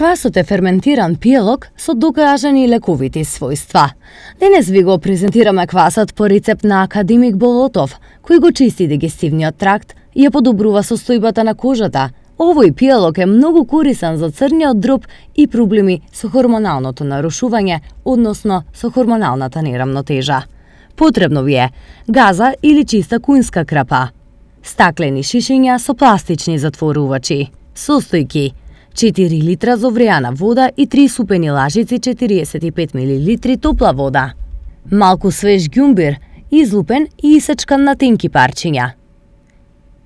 Квасот е ферментиран пијалок со докажани лековити својства. Денес ви го презентираме квасот по рецепт на академик Болотов, кој го чисти дегестивниот тракт и ја подобрува состојбата на кожата. Овој пијалок е многу корисен за црниот дроб и проблеми со хормоналното нарушување, односно со хормоналната нерамнотежа. Потребно ви е газа или чиста кујнска крапа, стаклени шишиња со пластични затворувачи, состојки – 4 литра зовреана вода и 3 супени лажици 45 мл топла вода. Малку свеж ѓумбир, излупен и исечкан на тенки парчиња.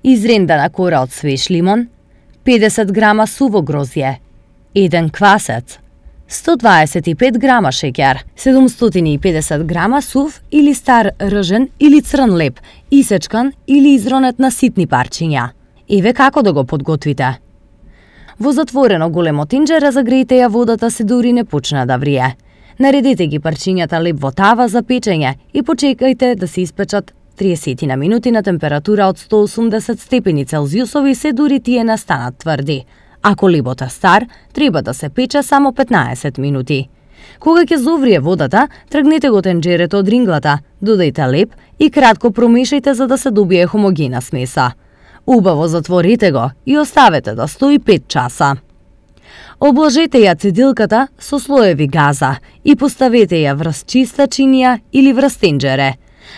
Изрендана кора од свеж лимон, 50 грама суво грозје, 1 квасец, 125 грама шеќер, 750 грама сув или стар ржен или црн леп, исечкан или изронет на ситни парчиња. Еве како да го подготвите. Во затворено големо тинџере загрејте ја водата се дури не почна да врие. Наредете ги парчињата леп во тава за печење и почекајте да се испечат 30 на минути на температура од 180 степени Целзиусови се дури тие настанат тврди. Ако лебот е стар, треба да се пече само 15 минути. Кога ќе зоврие водата, тргнете го тенџерето од ринглата, додајте леп и кратко промешајте за да се добие хомогена смеса убаво затворите го и оставете да стои 5 часа. Обложете ја цедилката со слоеви газа и поставете ја врз чиста чинија или врз тенџере.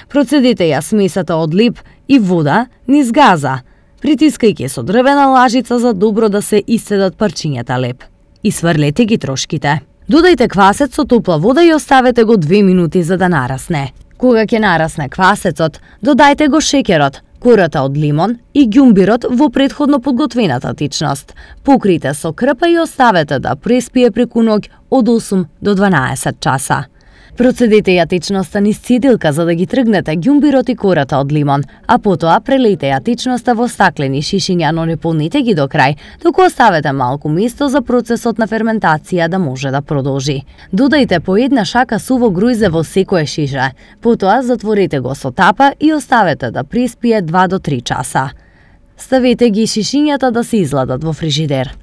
Процедете ја смесата од лип и вода низ газа, притискајќи со дрвена лажица за добро да се исцедат парчињата леп. И сврлете ги трошките. Додајте квасец со топла вода и оставете го 2 минути за да нарасне. Кога ќе нарасне квасецот, додајте го шеќерот, кората од лимон и ѓумбирот во предходно подготвената течност, Покрите со крпа и оставете да преспие преку ноќ од 8 до 12 часа. Процедете течноста низ цидилка за да ги тргнете ѓумбирот и кората од лимон, а потоа прелејте течноста во стаклени шишиња, но не полните ги до крај, доколку оставете малку место за процесот на ферментација да може да продолжи. Додајте по една шака суво грујзе во секое шиша, потоа затворете го со тапа и оставете да приспие 2 до 3 часа. Ставете ги шишињата да се изладат во фрижидер.